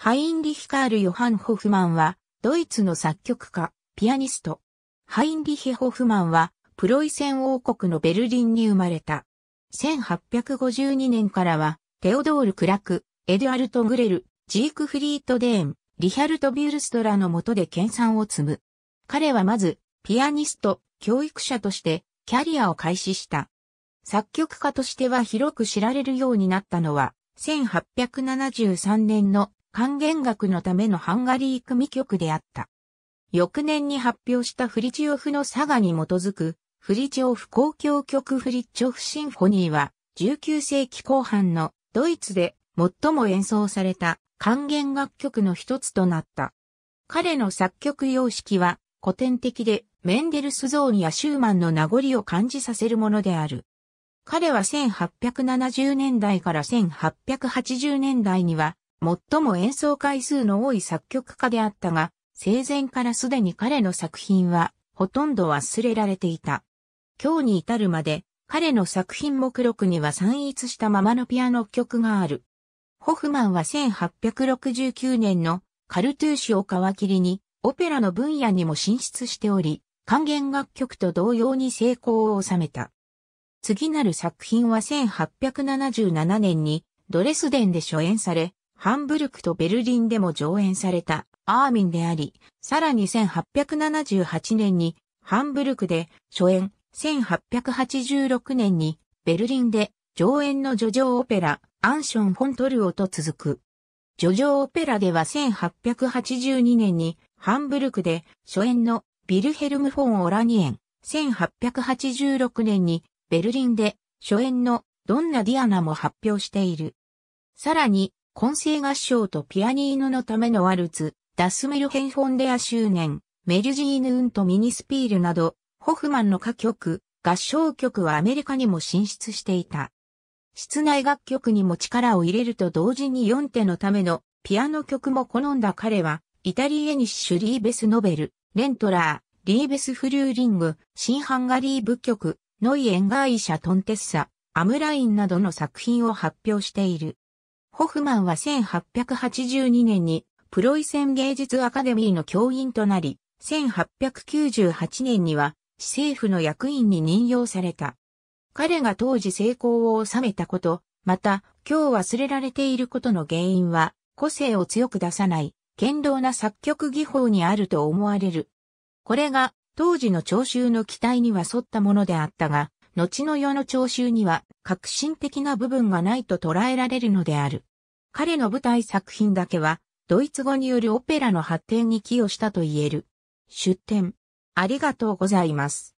ハインリヒ・カール・ヨハン・ホフマンは、ドイツの作曲家、ピアニスト。ハインリヒ・ホフマンは、プロイセン王国のベルリンに生まれた。1852年からは、テオドール・クラク、エドアルト・グレル、ジークフリート・デーン、リヒャルト・ビュルストラの下で研鑽を積む。彼はまず、ピアニスト、教育者として、キャリアを開始した。作曲家としては広く知られるようになったのは、1873年の還元楽のためのハンガリー組曲であった。翌年に発表したフリチオフのサガに基づく、フリチオフ公共曲フリッチョフシンフォニーは、19世紀後半のドイツで最も演奏された還元楽曲の一つとなった。彼の作曲様式は古典的でメンデルスゾーンやシューマンの名残を感じさせるものである。彼は1870年代から1880年代には最も演奏回数の多い作曲家であったが、生前からすでに彼の作品は、ほとんど忘れられていた。今日に至るまで、彼の作品目録には散逸したままのピアノ曲がある。ホフマンは1869年のカルトゥーシを皮切りに、オペラの分野にも進出しており、還元楽曲と同様に成功を収めた。次なる作品は1877年にドレスデンで初演され、ハンブルクとベルリンでも上演されたアーミンであり、さらに1878年にハンブルクで初演、1886年にベルリンで上演の叙情オペラアンション・フォントルオと続く。叙情オペラでは1882年にハンブルクで初演のビルヘルム・フォン・オラニエン、1886年にベルリンで初演のドンナ・ディアナも発表している。さらに、混声合唱とピアニーヌのためのワルツ、ダスメルヘンフォンデア周年、メルジーヌウンとミニスピールなど、ホフマンの歌曲、合唱曲はアメリカにも進出していた。室内楽曲にも力を入れると同時に4手のためのピアノ曲も好んだ彼は、イタリエニッシュ・リーベス・ノベル、レントラー、リーベス・フルーリング、新ハンガリー舞曲、ノイ・エンガーイシャ・トンテッサ、アムラインなどの作品を発表している。ホフマンは1882年にプロイセン芸術アカデミーの教員となり、1898年には市政府の役員に任用された。彼が当時成功を収めたこと、また今日忘れられていることの原因は個性を強く出さない、堅牢な作曲技法にあると思われる。これが当時の聴衆の期待には沿ったものであったが、後の世の聴衆には革新的な部分がないと捉えられるのである。彼の舞台作品だけは、ドイツ語によるオペラの発展に寄与したと言える。出展。ありがとうございます。